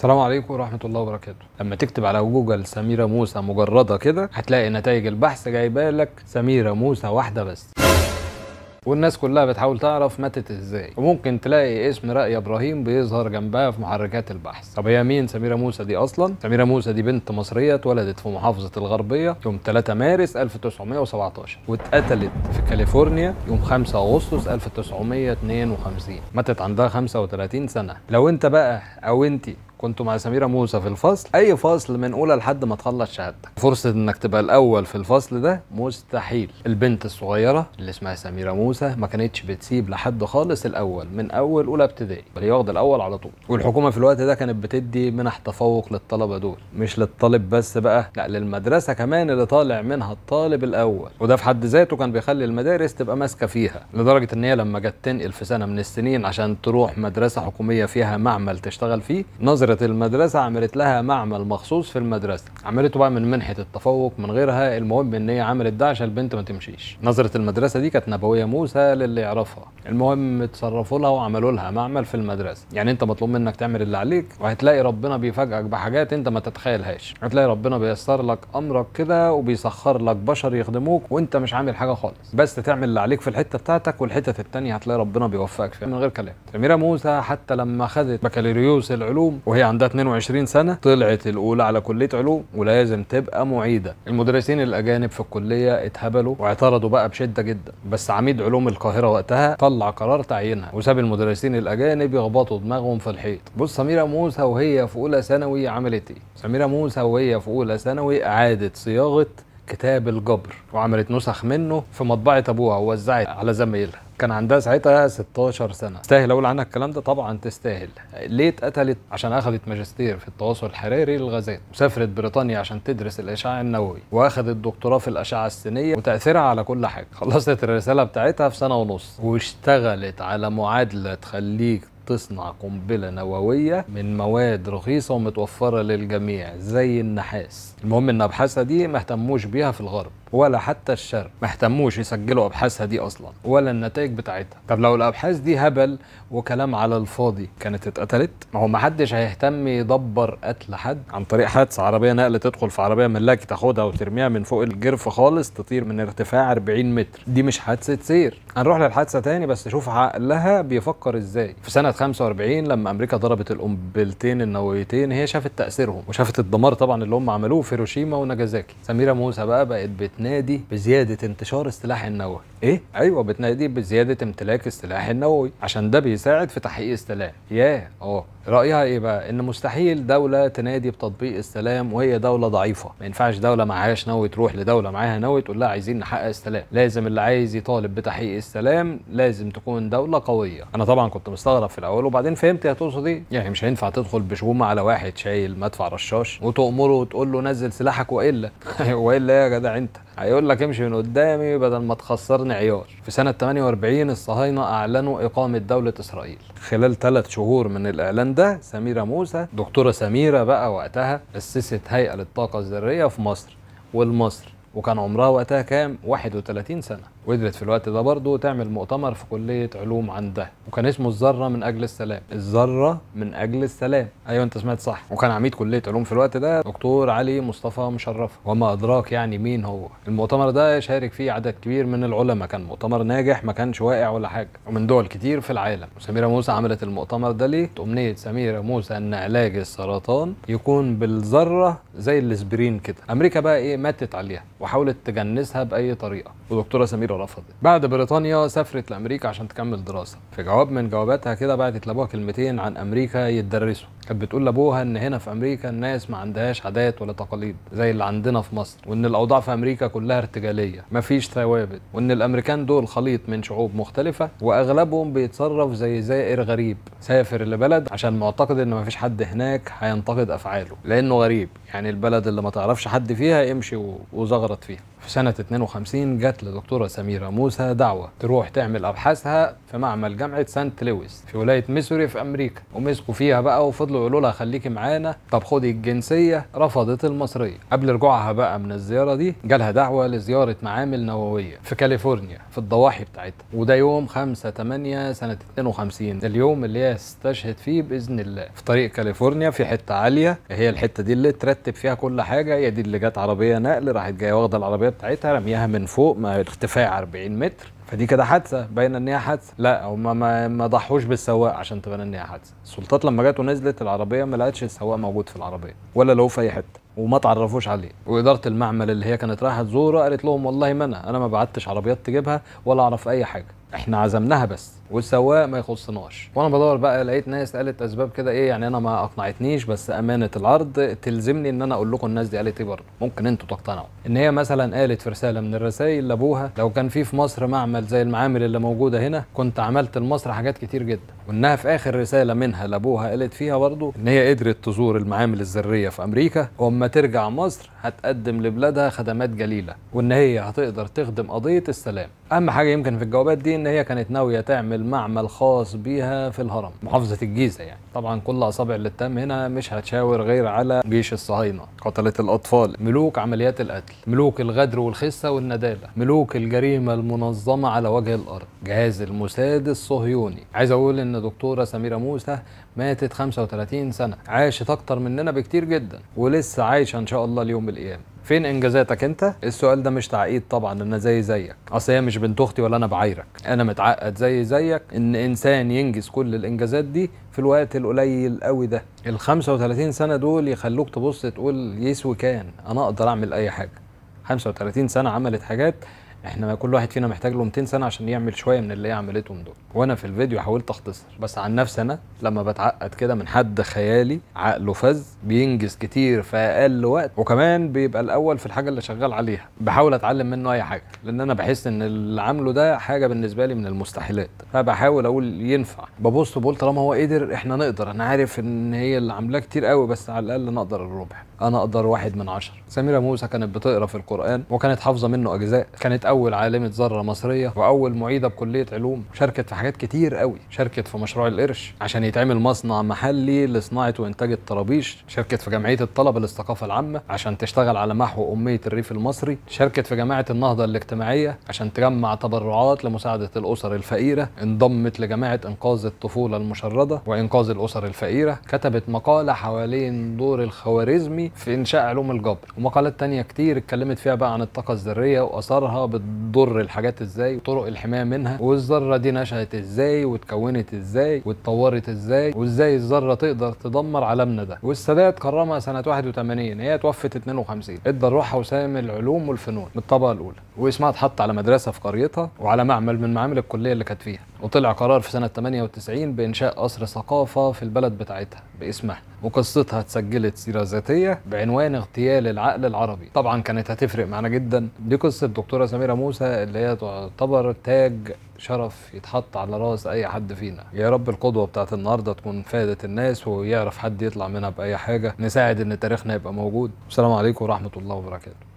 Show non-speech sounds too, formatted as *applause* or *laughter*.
السلام عليكم ورحمة الله وبركاته لما تكتب على جوجل سميرة موسى مجردة كده هتلاقي نتائج البحث جايبه لك سميرة موسى واحدة بس والناس كلها بتحاول تعرف ماتت ازاي وممكن تلاقي اسم رأي ابراهيم بيظهر جنبها في محركات البحث طب هي مين سميرة موسى دي اصلا سميرة موسى دي بنت مصرية اتولدت في محافظة الغربية يوم 3 مارس 1917 واتقتلت في كاليفورنيا يوم 5 اغسطس 1952 ماتت عندها 35 سنة لو انت بقى او انت كنت مع سميره موسى في الفصل اي فصل من اولى لحد ما تخلص شهادتك فرصه انك تبقى الاول في الفصل ده مستحيل البنت الصغيره اللي اسمها سميره موسى ما كانتش بتسيب لحد خالص الاول من اول اولى ابتدائي بل ياخد الاول على طول والحكومه في الوقت ده كانت بتدي منح تفوق للطلبه دول مش للطالب بس بقى لا للمدرسه كمان اللي طالع منها الطالب الاول وده في حد ذاته كان بيخلي المدارس تبقى ماسكه فيها لدرجه ان هي لما جت تنقل في سنه من السنين عشان تروح مدرسه حكوميه فيها معمل تشتغل فيه نظر إدارة المدرسة عملت لها معمل مخصوص في المدرسة عملته بقى من منحة التفوق من غيرها المهم إن هي عملت ده عشان البنت ما تمشيش نظرة المدرسة دي كانت نبوية موسى للي يعرفها المهم اتصرفوا لها وعملوا لها معمل في المدرسة يعني أنت مطلوب منك تعمل اللي عليك وهتلاقي ربنا بيفاجئك بحاجات أنت ما تتخيلهاش هتلاقي ربنا بيسر لك أمرك كده وبيسخر لك بشر يخدموك وأنت مش عامل حاجة خالص بس تعمل اللي عليك في الحتة بتاعتك والحتة التانية هتلاقي ربنا بيوفقك فيها من غير كلام سميرة موسى حتى لما خدت بكالوريوس العلوم وهي وهي عندها 22 سنه طلعت الاولى على كليه علوم ولازم تبقى معيده المدرسين الاجانب في الكليه اتهبلوا واعترضوا بقى بشده جدا بس عميد علوم القاهره وقتها طلع قرار تعيينها وساب المدرسين الاجانب يخبطوا دماغهم في الحيط بص سميره موسى وهي في اولى ثانوي عملت ايه سميره موسى وهي في اولى ثانوي اعادت صياغه كتاب الجبر وعملت نسخ منه في مطبعه ابوها ووزعت على زمايلها كان عندها ساعتها 16 سنه تستاهل اقول عنها الكلام ده طبعا تستاهل ليه اتقتلت عشان اخذت ماجستير في التواصل الحراري للغازات وسافرت بريطانيا عشان تدرس الاشعاع النووي واخذت دكتوراه في الاشعه السينيه وتاثيرها على كل حاجه خلصت الرساله بتاعتها في سنه ونص واشتغلت على معادله تخليك تصنع قنبله نوويه من مواد رخيصه ومتوفره للجميع زي النحاس المهم ان ابحاثها دي ما اهتموش بيها في الغرب ولا حتى الشر ما اهتموش يسجلوا ابحاثها دي اصلا ولا النتائج بتاعتها طب لو الابحاث دي هبل وكلام على الفاضي كانت اتقتلت ما هو ما حدش هيهتم يدبر قتل حد عن طريق حادثه عربيه نقل تدخل في عربيه ملاكي تاخدها وترميها من فوق الجرف خالص تطير من ارتفاع 40 متر دي مش حادثه سير هنروح للحادثه تاني بس شوف عقلها بيفكر ازاي في سنه 45 لما امريكا ضربت القنبلتين النوويتين هي شافت تاثيرهم وشافت الدمار طبعا اللي هم عملوه في هيروشيما وناجازاكي سميره موسى بقى بقت بتنادي بزياده انتشار السلاح النووي ايه ايوه بتنادي بزياده امتلاك السلاح النووي عشان ده بيساعد في تحقيق السلام ياه اه رايها ايه بقى ان مستحيل دوله تنادي بتطبيق السلام وهي دوله ضعيفه ما ينفعش دوله معهاش نووي تروح لدوله معاها نووي تقول لها عايزين نحقق السلام لازم اللي عايز يطالب بتحقيق السلام لازم تكون دوله قويه انا طبعا كنت مستغرب في الاول وبعدين فهمت يا تقصد ايه يعني مش هينفع تدخل بشومه على واحد شايل مدفع رشاش وتامره وتقول له نزل سلاحك والا *laughs* والا يا جدع انت هيقول لك امشي من قدامي بدل ما تخسرني عيار في سنة 48 الصهاينة أعلنوا إقامة دولة إسرائيل خلال ثلاث شهور من الإعلان ده سميرة موسى دكتورة سميرة بقى وقتها أسست هيئة للطاقة الذرية في مصر والمصر وكان عمرها وقتها كام 31 سنة وقدرت في الوقت ده برضه تعمل مؤتمر في كليه علوم عندها وكان اسمه الذره من اجل السلام الذره من اجل السلام ايوه انت سمعت صح وكان عميد كليه علوم في الوقت ده دكتور علي مصطفى مشرف وما ادراك يعني مين هو المؤتمر ده شارك فيه عدد كبير من العلماء كان مؤتمر ناجح ما كانش واقع ولا حاجه ومن دول كتير في العالم وسميره موسى عملت المؤتمر ده ليه امنيه سميره موسى ان علاج السرطان يكون بالذره زي الاسبرين كده امريكا بقى ايه ماتت عليها وحاولت تجنسها باي طريقه ودكتوره سمير الأخيرة رفضت بعد بريطانيا سافرت لأمريكا عشان تكمل دراسة في جواب من جواباتها كده بعتت لأبوها كلمتين عن أمريكا يتدرسوا كانت بتقول لابوها ان هنا في امريكا الناس ما عندهاش عادات ولا تقاليد زي اللي عندنا في مصر وان الاوضاع في امريكا كلها ارتجاليه ما فيش ثوابت وان الامريكان دول خليط من شعوب مختلفه واغلبهم بيتصرف زي زائر غريب سافر لبلد عشان معتقد ان ما فيش حد هناك هينتقد افعاله لانه غريب يعني البلد اللي ما تعرفش حد فيها امشي وزغرط فيها في سنة 52 جت لدكتورة سميرة موسى دعوة تروح تعمل أبحاثها في معمل جامعة سانت لويس في ولاية ميسوري في أمريكا ومسكوا فيها بقى وفضلوا برضه يقولوا لها خليكي معانا طب خدي الجنسيه رفضت المصريه قبل رجوعها بقى من الزياره دي جالها دعوه لزياره معامل نوويه في كاليفورنيا في الضواحي بتاعتها وده يوم 5 8 سنه 52 اليوم اللي هي استشهد فيه باذن الله في طريق كاليفورنيا في حته عاليه هي الحته دي اللي ترتب فيها كل حاجه هي دي اللي جت عربيه نقل راحت جايه واخده العربيه بتاعتها رميها من فوق ما ارتفاع 40 متر فدي كده حادثه باينه ان هي حادثه لا هم ما, ما ضحوش بالسواق عشان تبان ان هي حادثه السلطات لما جت ونزلت العربيه ما لقتش السواق موجود في العربيه ولا لو في اي حته وما تعرفوش عليه واداره المعمل اللي هي كانت رايحه تزوره قالت لهم والله ما انا انا ما بعتش عربيات تجيبها ولا اعرف اي حاجه احنا عزمناها بس والسواق ما يخصناش وانا بدور بقى لقيت ناس قالت اسباب كده ايه يعني انا ما اقنعتنيش بس امانه العرض تلزمني ان انا اقول لكم الناس دي قالت ايه برضه ممكن انتوا تقتنعوا ان هي مثلا قالت في رساله من الرسائل لابوها لو كان في في مصر معمل زي المعامل اللي موجوده هنا كنت عملت لمصر حاجات كتير جدا وانها في اخر رساله منها لابوها قالت فيها برضه ان هي قدرت تزور المعامل الذريه في امريكا واما ترجع مصر هتقدم لبلادها خدمات جليله وان هي هتقدر تخدم قضيه السلام اهم حاجه يمكن في الجوابات دي ان هي كانت ناويه تعمل معمل خاص بيها في الهرم محافظه الجيزه يعني طبعا كل اصابع الاثام هنا مش هتشاور غير على جيش الصهاينه قتله الاطفال ملوك عمليات القتل ملوك الغدر والخسه والنداله ملوك الجريمه المنظمه على وجه الارض جهاز الموساد الصهيوني عايز اقول ان دكتوره سميره موسى ماتت 35 سنه عاشت اكتر مننا بكتير جدا ولسه عايشه ان شاء الله ليوم القيامه فين انجازاتك انت السؤال ده مش تعقيد طبعا انا زي زيك اصل هي مش بنت اختي ولا انا بعايرك انا متعقد زي زيك ان انسان ينجز كل الانجازات دي في الوقت القليل قوي ده ال 35 سنه دول يخلوك تبص تقول يسوي كان انا اقدر اعمل اي حاجه 35 سنه عملت حاجات احنا كل واحد فينا محتاج له 200 سنه عشان يعمل شويه من اللي هي عملتهم دول وانا في الفيديو حاولت اختصر بس عن نفسي انا لما بتعقد كده من حد خيالي عقله فذ بينجز كتير في اقل وقت وكمان بيبقى الاول في الحاجه اللي شغال عليها بحاول اتعلم منه اي حاجه لان انا بحس ان اللي عامله ده حاجه بالنسبه لي من المستحيلات فبحاول اقول ينفع ببص بقول طالما هو قدر احنا نقدر انا عارف ان هي اللي عاملاه كتير قوي بس على الاقل نقدر الربع انا اقدر واحد من عشرة سميره موسى كانت بتقرا في القران وكانت حافظه منه اجزاء كانت اول عالمه ذره مصريه واول معيده بكليه علوم شاركت في حاجات كتير قوي شاركت في مشروع القرش عشان يتعمل مصنع محلي لصناعه وانتاج الطرابيش شاركت في جمعيه الطلبه للثقافه العامه عشان تشتغل على محو اميه الريف المصري شاركت في جماعه النهضه الاجتماعيه عشان تجمع تبرعات لمساعده الاسر الفقيره انضمت لجماعه انقاذ الطفوله المشرده وانقاذ الاسر الفقيره كتبت مقاله حوالين دور الخوارزمي في انشاء علوم الجبر ومقالات تانية كتير اتكلمت فيها بقى عن الطاقه الذريه واثارها بتضر الحاجات ازاي وطرق الحمايه منها والذره دي نشات ازاي واتكونت ازاي واتطورت ازاي وازاي الذره تقدر تدمر عالمنا ده والسادات كرمها سنه 81 هي توفت 52 ادى روحها وسام العلوم والفنون من الطبقه الاولى واسمها اتحط على مدرسه في قريتها وعلى معمل من معامل الكليه اللي كانت فيها وطلع قرار في سنة 98 بإنشاء قصر ثقافة في البلد بتاعتها باسمها وقصتها اتسجلت سيرة ذاتية بعنوان اغتيال العقل العربي طبعا كانت هتفرق معانا جدا دي قصة دكتورة سميرة موسى اللي هي تعتبر تاج شرف يتحط على راس اي حد فينا يا رب القدوه بتاعت النهارده تكون فادت الناس ويعرف حد يطلع منها باي حاجه نساعد ان تاريخنا يبقى موجود والسلام عليكم ورحمه الله وبركاته